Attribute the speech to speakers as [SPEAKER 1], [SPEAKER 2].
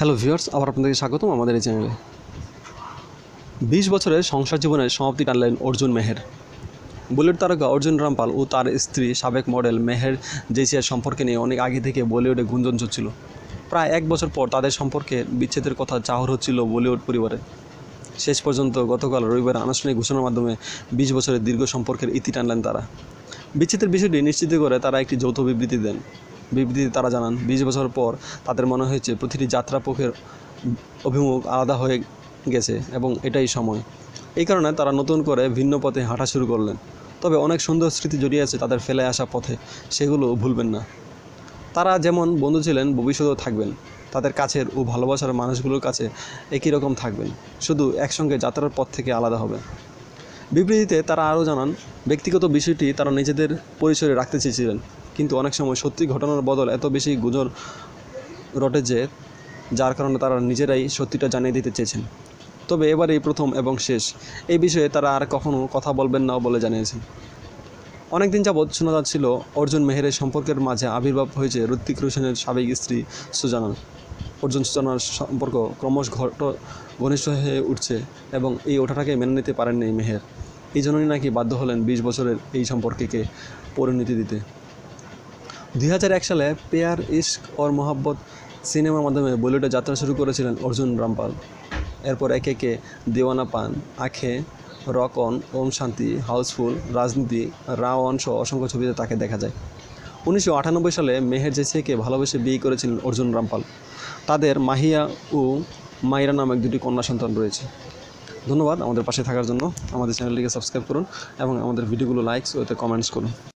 [SPEAKER 1] hello viewers আবার আপনাদেরকে স্বাগতম আমাদের এই চ্যানেলে বিশ বছরের সংসার জীবনের সমাপ্তি টানলেন অর্জুন মেহের বলিউড তারকা অর্জুন রামপাল ও তার স্ত্রী সাবেক মডেল মেহের জেসিয়ার সম্পর্কে নিয়ে অনেক আগে থেকে বলিউডে গুঞ্জন চলছিল প্রায় এক বছর পর তাদের সম্পর্কে বিচ্ছেদের কথা চাহর হচ্ছিল বলিউড পরিবারে শেষ পর্যন্ত গতকাল রবিবার আনুষ্ঠানিক ঘোষণার মাধ্যমে বিশ বছরের দীর্ঘ সম্পর্কের ইতি টানলেন তারা বিচ্ছেদের বিষয়টি নিশ্চিত করে তারা একটি যৌথ বিবৃতি দেন বিবৃতিতে তারা জানান বিশ বছর পর তাদের মনে হয়েছে প্রতিটি যাত্রাপক্ষের অভিমুখ আলাদা হয়ে গেছে এবং এটাই সময় এই কারণে তারা নতুন করে ভিন্ন পথে হাঁটা শুরু করলেন তবে অনেক সুন্দর স্মৃতি জড়িয়ে আছে তাদের ফেলে আসা পথে সেগুলো ভুলবেন না তারা যেমন বন্ধু ছিলেন ভবিষ্যতেও থাকবেন তাদের কাছের ও ভালোবাসার মানুষগুলোর কাছে একই রকম থাকবেন শুধু একসঙ্গে যাত্রার পথ থেকে আলাদা হবে বিবৃতিতে তারা আরও জানান ব্যক্তিগত বিষয়টি তারা নিজেদের পরিচয়ে রাখতে চেয়েছিলেন কিন্তু অনেক সময় সত্যি ঘটনার বদল এত বেশি গুজর রটে যে যার কারণে তারা নিজেরাই সত্যিটা জানিয়ে দিতে চেয়েছেন তবে এবারেই প্রথম এবং শেষ এই বিষয়ে তারা আর কখনও কথা বলবেন না বলে জানিয়েছেন অনেকদিন যাবৎ শোনা যাচ্ছিল অর্জুন মেহেরের সম্পর্কের মাঝে আবির্ভাব হয়েছে ঋত্বিক রোশনের সাবেক স্ত্রী সুজানার অর্জুন সুজানার সম্পর্ক ক্রমশ ঘট ঘনিষ্ঠ হয়ে উঠছে এবং এই ওঠাটাকে মেনে নিতে পারেননি মেহের এই জন্যই নাকি বাধ্য হলেন বিশ বছরের এই সম্পর্ককে পরিণতি দিতে দুই সালে পেয়ার ইশক ওর মোহাব্বত সিনেমার মাধ্যমে বলিউডে যাত্রা শুরু করেছিলেন অর্জুন রামপাল এরপর একে একে দেওয়ানা পান আখে রকন ওম শান্তি হাউসফুল রাজনীতি রাওয়ান সহ অসংখ্য ছবিতে তাকে দেখা যায় উনিশশো সালে মেহের জেসিয়াকে ভালোবেসে বিয়ে করেছিলেন অর্জুন রামপাল তাদের মাহিয়া ও মাইরা নামক দুটি কন্যা সন্তান রয়েছে ধন্যবাদ আমাদের পাশে থাকার জন্য আমাদের চ্যানেলটিকে সাবস্ক্রাইব করুন এবং আমাদের ভিডিওগুলো লাইকস ওতে কমেন্টস করুন